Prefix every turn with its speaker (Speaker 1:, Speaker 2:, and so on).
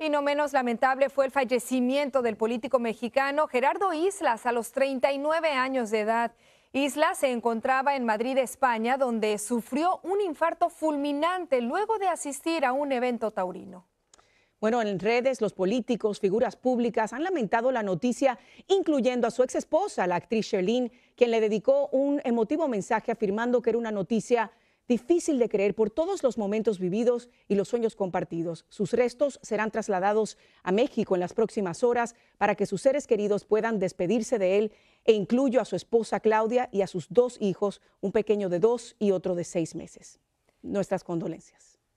Speaker 1: Y no menos lamentable fue el fallecimiento del político mexicano Gerardo Islas a los 39 años de edad. Islas se encontraba en Madrid, España, donde sufrió un infarto fulminante luego de asistir a un evento taurino.
Speaker 2: Bueno, en redes, los políticos, figuras públicas han lamentado la noticia, incluyendo a su ex esposa, la actriz Sherlyn, quien le dedicó un emotivo mensaje afirmando que era una noticia difícil de creer por todos los momentos vividos y los sueños compartidos. Sus restos serán trasladados a México en las próximas horas para que sus seres queridos puedan despedirse de él e incluyo a su esposa Claudia y a sus dos hijos, un pequeño de dos y otro de seis
Speaker 3: meses.
Speaker 4: Nuestras condolencias.